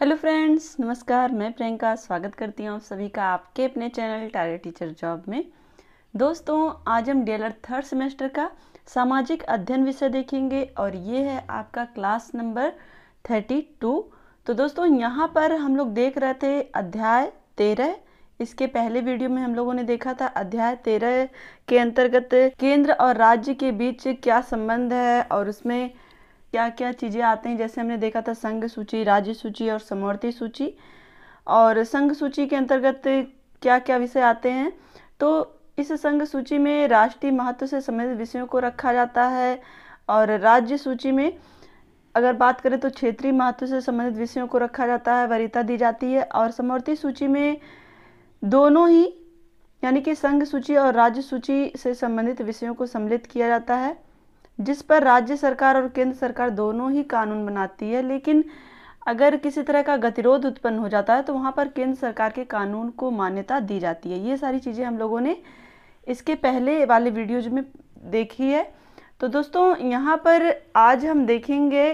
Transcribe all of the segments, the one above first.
hello friends नमस्कार मैं प्रियंका स्वागत करती हूँ आप सभी का आपके अपने चैनल टारे टीचर जॉब में दोस्तों आज हम डी थर्ड सेमेस्टर का सामाजिक अध्ययन विषय देखेंगे और ये है आपका क्लास नंबर थर्टी टू तो दोस्तों यहाँ पर हम लोग देख रहे थे अध्याय तेरह इसके पहले वीडियो में हम लोगों ने देखा था अध्याय तेरह के अंतर्गत केंद्र और राज्य के बीच क्या संबंध है और उसमें क्या क्या चीज़ें आते हैं जैसे हमने देखा था संघ सूची राज्य सूची और समवर्ती सूची और संघ सूची के अंतर्गत क्या क्या विषय आते हैं तो इस संघ सूची में राष्ट्रीय महत्व से संबंधित विषयों को रखा जाता है और राज्य सूची में अगर बात करें तो क्षेत्रीय महत्व से संबंधित विषयों को रखा जाता है वरीयता दी जाती है और समवर्ती सूची में दोनों ही यानी कि संघ सूची और राज्य सूची से संबंधित विषयों को सम्मिलित किया जाता है जिस पर राज्य सरकार और केंद्र सरकार दोनों ही कानून बनाती है लेकिन अगर किसी तरह का गतिरोध उत्पन्न हो जाता है तो वहाँ पर केंद्र सरकार के कानून को मान्यता दी जाती है ये सारी चीज़ें हम लोगों ने इसके पहले वाले वीडियोज में देखी है तो दोस्तों यहाँ पर आज हम देखेंगे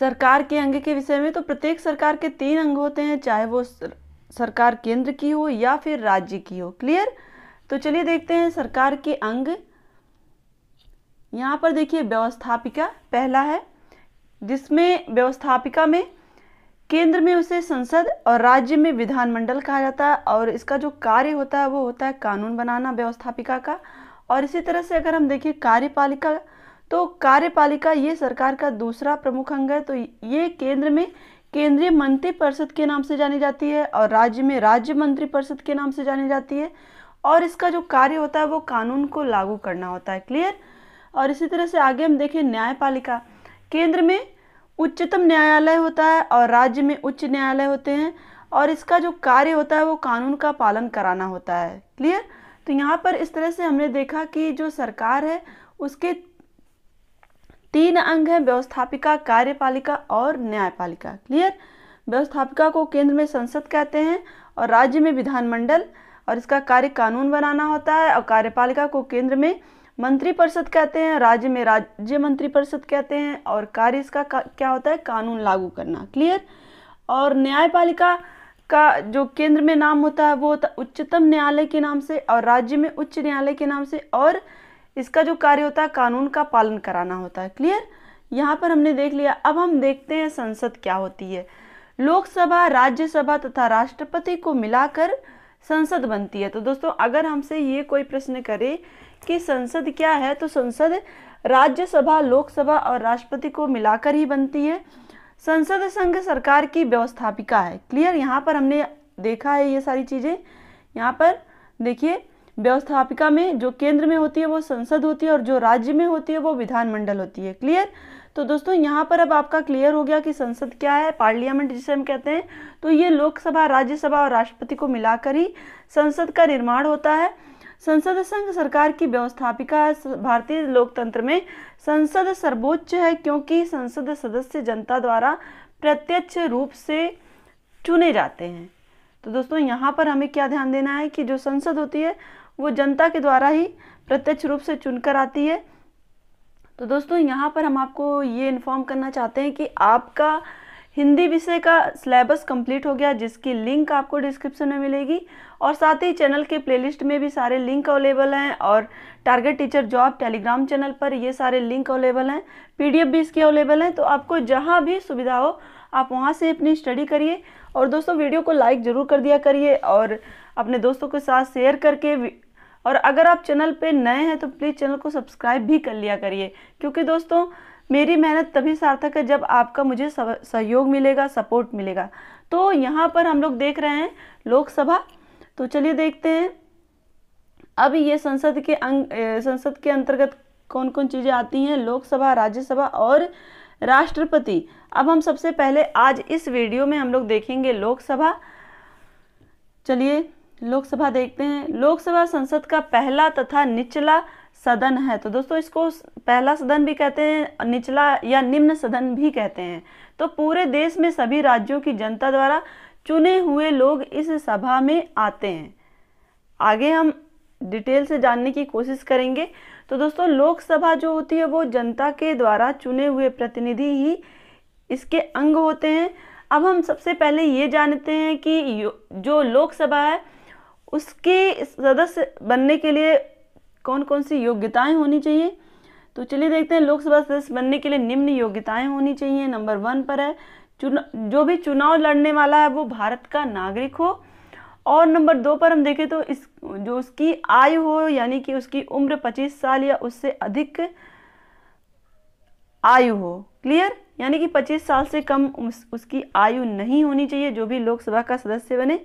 सरकार के अंग के विषय में तो प्रत्येक सरकार के तीन अंग होते हैं चाहे वो सरकार केंद्र की हो या फिर राज्य की हो क्लियर तो चलिए देखते हैं सरकार के अंग यहाँ पर देखिए व्यवस्थापिका पहला है जिसमें व्यवस्थापिका में केंद्र में उसे संसद और राज्य में विधानमंडल कहा जाता है और इसका जो कार्य होता है वो होता है कानून बनाना व्यवस्थापिका का और इसी तरह से अगर हम देखें कार्यपालिका तो कार्यपालिका ये सरकार का दूसरा प्रमुख अंग है तो ये केंद्र में केंद्रीय मंत्रिपरिषद के नाम से जानी जाती है और राज्य में राज्य मंत्रिपरिषद के नाम से जानी जाती है और इसका जो कार्य होता है वो कानून को लागू करना होता है क्लियर और इसी तरह से आगे हम देखें न्यायपालिका केंद्र में उच्चतम न्यायालय होता है और राज्य में उच्च न्यायालय होते हैं और इसका जो कार्य होता है वो कानून का पालन कराना होता है क्लियर तो यहाँ पर इस तरह से हमने देखा कि जो सरकार है उसके तीन अंग हैं व्यवस्थापिका कार्यपालिका और न्यायपालिका क्लियर व्यवस्थापिका को केंद्र में संसद कहते हैं और राज्य में विधानमंडल और इसका कार्य कानून बनाना होता है और कार्यपालिका को केंद्र में मंत्रिपरिषद कहते हैं राज्य में राज्य मंत्रिपरिषद कहते हैं और कार्य इसका का, क्या होता है कानून लागू करना क्लियर और न्यायपालिका का जो केंद्र में नाम होता है वो होता उच्चतम न्यायालय के नाम से और राज्य में उच्च न्यायालय के नाम से और इसका जो कार्य होता है कानून का पालन कराना होता है क्लियर यहाँ पर हमने देख लिया अब हम देखते हैं संसद क्या होती है लोकसभा राज्यसभा तथा राष्ट्रपति को मिलाकर संसद बनती है तो दोस्तों अगर हमसे ये कोई प्रश्न करे कि संसद क्या है तो संसद राज्यसभा लोकसभा और राष्ट्रपति को मिलाकर ही बनती है संसद संघ सरकार की व्यवस्थापिका है क्लियर यहाँ पर हमने देखा है ये सारी चीज़ें यहाँ पर देखिए व्यवस्थापिका में जो केंद्र में होती है वो संसद होती है और जो राज्य में होती है वो विधानमंडल होती है क्लियर तो दोस्तों यहाँ पर अब आपका क्लियर हो गया कि संसद क्या है पार्लियामेंट जिसे हम कहते हैं तो ये लोकसभा राज्यसभा और राष्ट्रपति को मिलाकर ही संसद का निर्माण होता है संसद संघ सरकार की व्यवस्थापिका भारतीय लोकतंत्र में संसद सर्वोच्च है क्योंकि संसद सदस्य जनता द्वारा प्रत्यक्ष रूप से चुने जाते हैं तो दोस्तों यहाँ पर हमें क्या ध्यान देना है कि जो संसद होती है वो जनता के द्वारा ही प्रत्यक्ष रूप से चुनकर आती है तो दोस्तों यहाँ पर हम आपको ये इन्फॉर्म करना चाहते हैं कि आपका हिंदी विषय का सिलेबस कंप्लीट हो गया जिसकी लिंक आपको डिस्क्रिप्शन में मिलेगी और साथ ही चैनल के प्लेलिस्ट में भी सारे लिंक अवेलेबल हैं और target teacher job Telegram channel पर ये सारे लिंक अवेलेबल हैं पीडीएफ भी इसके अवेलेबल हैं तो आपको जहाँ भी सुविधा हो आप वहाँ से अपनी स्टडी करिए और दोस्तों वीडियो को लाइक ज़रूर कर दिया करिए और अपने दोस्तों के साथ शेयर करके और अगर आप चैनल पर नए हैं तो प्लीज़ चैनल को सब्सक्राइब भी कर लिया करिए क्योंकि दोस्तों मेरी मेहनत तभी सार्थक है जब आपका मुझे सहयोग मिलेगा सपोर्ट मिलेगा तो यहाँ पर हम लोग देख रहे हैं लोकसभा तो चलिए देखते हैं अब ये संसद के अंग संसद के अंतर्गत कौन कौन चीज़ें आती हैं लोकसभा राज्यसभा और राष्ट्रपति अब हम सबसे पहले आज इस वीडियो में हम लोग देखेंगे लोकसभा चलिए लोकसभा देखते हैं लोकसभा संसद का पहला तथा निचला सदन है तो दोस्तों इसको पहला सदन भी कहते हैं निचला या निम्न सदन भी कहते हैं तो पूरे देश में सभी राज्यों की जनता द्वारा चुने हुए लोग इस सभा में आते हैं आगे हम डिटेल से जानने की कोशिश करेंगे तो दोस्तों लोकसभा जो होती है वो जनता के द्वारा चुने हुए प्रतिनिधि ही इसके अंग होते हैं अब हम सबसे पहले ये जानते हैं कि जो लोकसभा है उसके सदस्य बनने के लिए कौन कौन सी योग्यताएं होनी चाहिए तो चलिए देखते हैं लोकसभा सदस्य बनने के लिए निम्न योग्यताएं होनी चाहिए नंबर वन पर है चुना जो भी चुनाव लड़ने वाला है वो भारत का नागरिक हो और नंबर दो पर हम देखें तो इस जो उसकी आयु हो यानी कि उसकी उम्र 25 साल या उससे अधिक आयु हो क्लियर यानी कि 25 साल से कम उस, उसकी आयु नहीं होनी चाहिए जो भी लोकसभा का सदस्य बने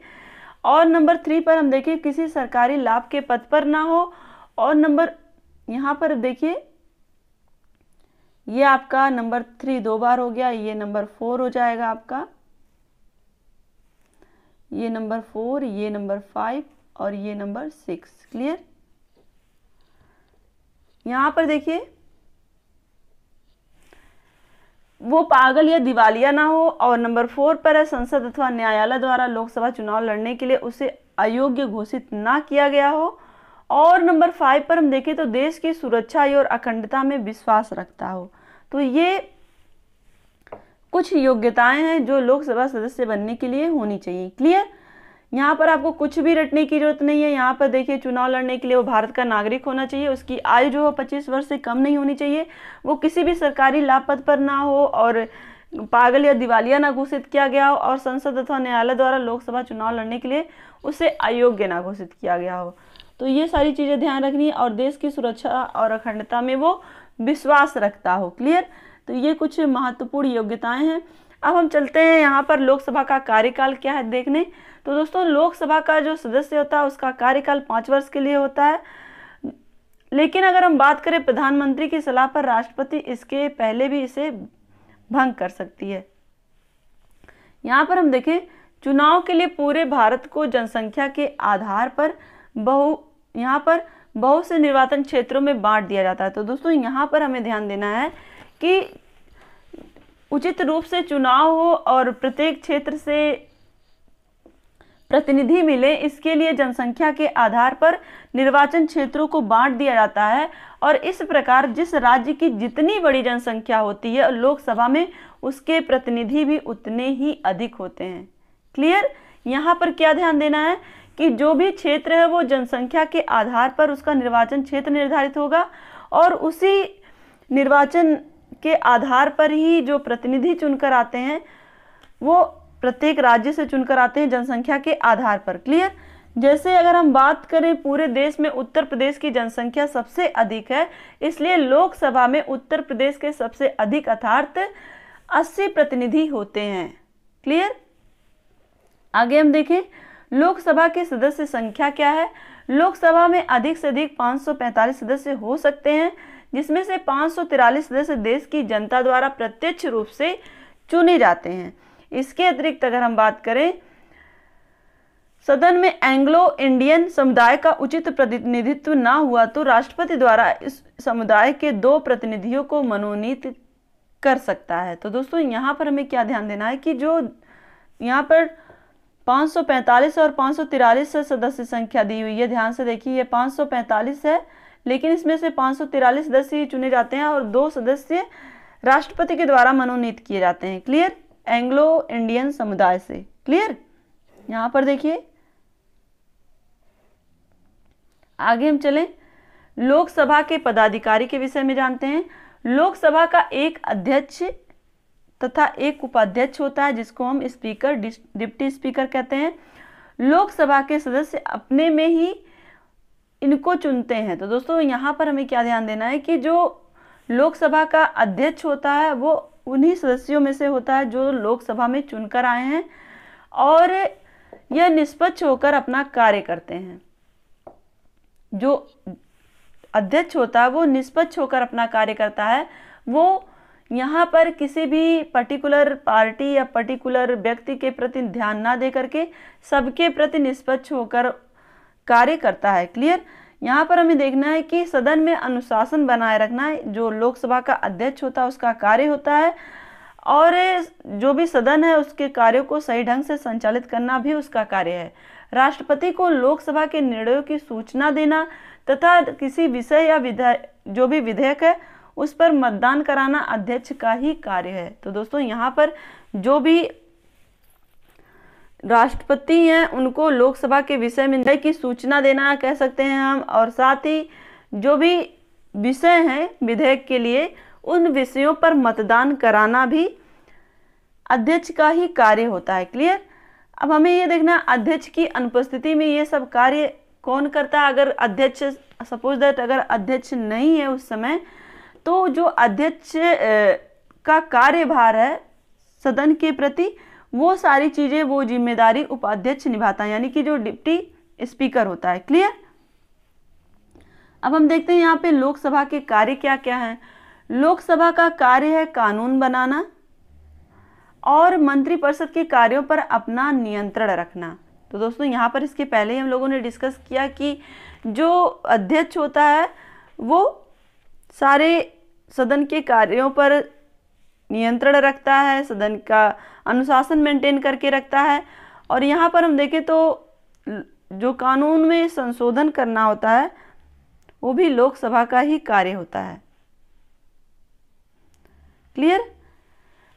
और नंबर थ्री पर हम देखें किसी सरकारी लाभ के पद पर ना हो और नंबर यहाँ पर देखिए ये आपका नंबर थ्री दो बार हो गया ये नंबर फोर हो जाएगा आपका ये नंबर फोर ये नंबर फाइव और ये नंबर सिक्स क्लियर यहां पर देखिए वो पागल या दिवालिया ना हो और नंबर फोर पर है संसद अथवा न्यायालय द्वारा लोकसभा चुनाव लड़ने के लिए उसे अयोग्य घोषित ना किया गया हो और नंबर फाइव पर हम देखें तो देश की सुरक्षा और अखंडता में विश्वास रखता हो तो ये कुछ योग्यताएं हैं जो लोकसभा सदस्य बनने के लिए होनी चाहिए क्लियर यहाँ पर आपको कुछ भी रटने की जरूरत नहीं है यहाँ पर देखिए चुनाव लड़ने के लिए वो भारत का नागरिक होना चाहिए उसकी आयु जो हो 25 वर्ष से कम नहीं होनी चाहिए वो किसी भी सरकारी लापत पर ना हो और पागल या दिवालिया ना घोषित किया गया हो और संसद अथवा न्यायालय द्वारा लोकसभा चुनाव लड़ने के लिए उसे अयोग्य ना घोषित किया गया हो तो ये सारी चीज़ें ध्यान रखनी है और देश की सुरक्षा और अखंडता में वो विश्वास रखता हो क्लियर तो ये कुछ महत्वपूर्ण योग्यताएं हैं अब हम चलते हैं यहाँ पर लोकसभा का कार्यकाल क्या है देखने तो दोस्तों लोकसभा का जो सदस्य होता है उसका कार्यकाल पाँच वर्ष के लिए होता है लेकिन अगर हम बात करें प्रधानमंत्री की सलाह पर राष्ट्रपति इसके पहले भी इसे भंग कर सकती है यहाँ पर हम देखें चुनाव के लिए पूरे भारत को जनसंख्या के आधार पर बहु यहाँ पर बहुत से निर्वाचन क्षेत्रों में बांट दिया जाता है तो दोस्तों यहाँ पर हमें ध्यान देना है कि उचित रूप से चुनाव हो और प्रत्येक क्षेत्र से प्रतिनिधि मिले इसके लिए जनसंख्या के आधार पर निर्वाचन क्षेत्रों को बांट दिया जाता है और इस प्रकार जिस राज्य की जितनी बड़ी जनसंख्या होती है लोकसभा में उसके प्रतिनिधि भी उतने ही अधिक होते हैं क्लियर यहाँ पर क्या ध्यान देना है कि जो भी क्षेत्र है वो जनसंख्या के आधार पर उसका निर्वाचन क्षेत्र निर्धारित होगा और उसी निर्वाचन के आधार पर ही जो प्रतिनिधि चुनकर आते हैं वो प्रत्येक राज्य से चुनकर आते हैं जनसंख्या के आधार पर क्लियर जैसे अगर हम बात करें पूरे देश में उत्तर प्रदेश की जनसंख्या सबसे अधिक है इसलिए लोकसभा में उत्तर प्रदेश के सबसे अधिक अर्थार्थ 80 प्रतिनिधि होते हैं क्लियर आगे हम देखें लोकसभा के सदस्य संख्या क्या है लोकसभा में अधिक से अधिक 545 सदस्य हो सकते हैं जिसमें से 543 सदस्य देश की जनता द्वारा प्रत्यक्ष रूप से चुने जाते हैं इसके अतिरिक्त अगर हम बात करें सदन में एंग्लो इंडियन समुदाय का उचित प्रतिनिधित्व ना हुआ तो राष्ट्रपति द्वारा इस समुदाय के दो प्रतिनिधियों को मनोनीत कर सकता है तो दोस्तों यहाँ पर हमें क्या ध्यान देना है कि जो यहाँ पर 545 और 543 से सदस्य संख्या दी हुई है ध्यान से देखिए ये 545 है लेकिन इसमें से 543 सदस्य ही चुने जाते हैं और दो सदस्य राष्ट्रपति के द्वारा मनोनीत किए जाते हैं क्लियर एंग्लो इंडियन समुदाय से क्लियर यहाँ पर देखिए आगे हम चलें लोकसभा के पदाधिकारी के विषय में जानते हैं लोकसभा का एक अध्यक्ष तथा एक उपाध्यक्ष होता है जिसको हम स्पीकर डिप्टी स्पीकर कहते हैं लोकसभा के सदस्य अपने में ही इनको चुनते हैं तो दोस्तों यहाँ पर हमें क्या ध्यान देना है कि जो लोकसभा का अध्यक्ष होता है वो उन्हीं सदस्यों में से होता है जो लोकसभा में चुनकर आए हैं और यह निष्पक्ष होकर अपना कार्य करते हैं जो अध्यक्ष होता है वो निष्पक्ष होकर अपना कार्य करता है वो यहाँ पर किसी भी पर्टिकुलर पार्टी या पर्टिकुलर व्यक्ति के प्रति ध्यान ना दे करके सबके प्रति निष्पक्ष होकर कार्य करता है क्लियर यहाँ पर हमें देखना है कि सदन में अनुशासन बनाए रखना है जो लोकसभा का अध्यक्ष होता है उसका कार्य होता है और जो भी सदन है उसके कार्यों को सही ढंग से संचालित करना भी उसका कार्य है राष्ट्रपति को लोकसभा के निर्णयों की सूचना देना तथा किसी विषय या विधेयक जो भी विधेयक है उस पर मतदान कराना अध्यक्ष का ही कार्य है तो दोस्तों यहाँ पर जो भी राष्ट्रपति हैं उनको लोकसभा के विषय में निर्णय की सूचना देना कह सकते हैं हम और साथ ही जो भी विषय हैं विधेयक के लिए उन विषयों पर मतदान कराना भी अध्यक्ष का ही कार्य होता है क्लियर अब हमें ये देखना अध्यक्ष की अनुपस्थिति में ये सब कार्य कौन करता है अगर अध्यक्ष सपोज दैट अगर अध्यक्ष नहीं है उस समय तो जो अध्यक्ष का कार्यभार है सदन के प्रति वो सारी चीज़ें वो जिम्मेदारी उपाध्यक्ष निभाता है यानी कि जो डिप्टी स्पीकर होता है क्लियर अब हम देखते हैं यहाँ पे लोकसभा के कार्य क्या क्या है लोकसभा का कार्य है कानून बनाना और मंत्रिपरिषद के कार्यों पर अपना नियंत्रण रखना तो दोस्तों यहाँ पर इसके पहले ही हम लोगों ने डिस्कस किया कि जो अध्यक्ष होता है वो सारे सदन के कार्यों पर नियंत्रण रखता है सदन का अनुशासन मेंटेन करके रखता है और यहाँ पर हम देखें तो जो कानून में संशोधन करना होता है वो भी लोकसभा का ही कार्य होता है क्लियर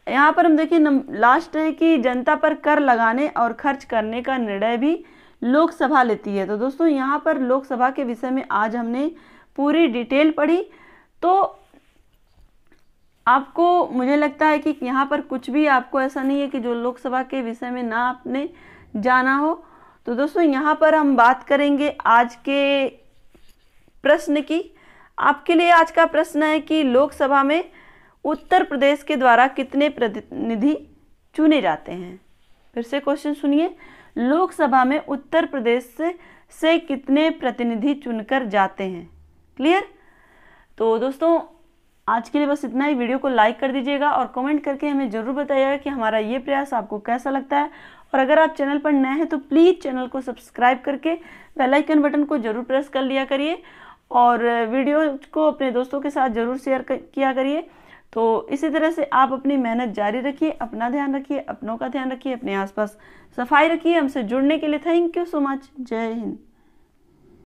यहाँ पर हम देखिए लास्ट है कि जनता पर कर लगाने और खर्च करने का निर्णय भी लोकसभा लेती है तो दोस्तों यहाँ पर लोकसभा के विषय में आज हमने पूरी डिटेल पढ़ी तो आपको मुझे लगता है कि यहाँ पर कुछ भी आपको ऐसा नहीं है कि जो लोकसभा के विषय में ना आपने जाना हो तो दोस्तों यहाँ पर हम बात करेंगे आज के प्रश्न की आपके लिए आज का प्रश्न है कि लोकसभा में उत्तर प्रदेश के द्वारा कितने प्रतिनिधि चुने जाते हैं फिर से क्वेश्चन सुनिए लोकसभा में उत्तर प्रदेश से, से कितने प्रतिनिधि चुनकर जाते हैं क्लियर तो दोस्तों आज के लिए बस इतना ही वीडियो को लाइक कर दीजिएगा और कमेंट करके हमें ज़रूर बताइएगा कि हमारा ये प्रयास आपको कैसा लगता है और अगर आप चैनल पर नए हैं तो प्लीज़ चैनल को सब्सक्राइब करके बेल आइकन बटन को ज़रूर प्रेस कर लिया करिए और वीडियो को अपने दोस्तों के साथ ज़रूर शेयर किया करिए तो इसी तरह से आप अपनी मेहनत जारी रखिए अपना ध्यान रखिए अपनों का ध्यान रखिए अपने आसपास सफाई रखिए हमसे जुड़ने के लिए थैंक यू सो मच जय हिंद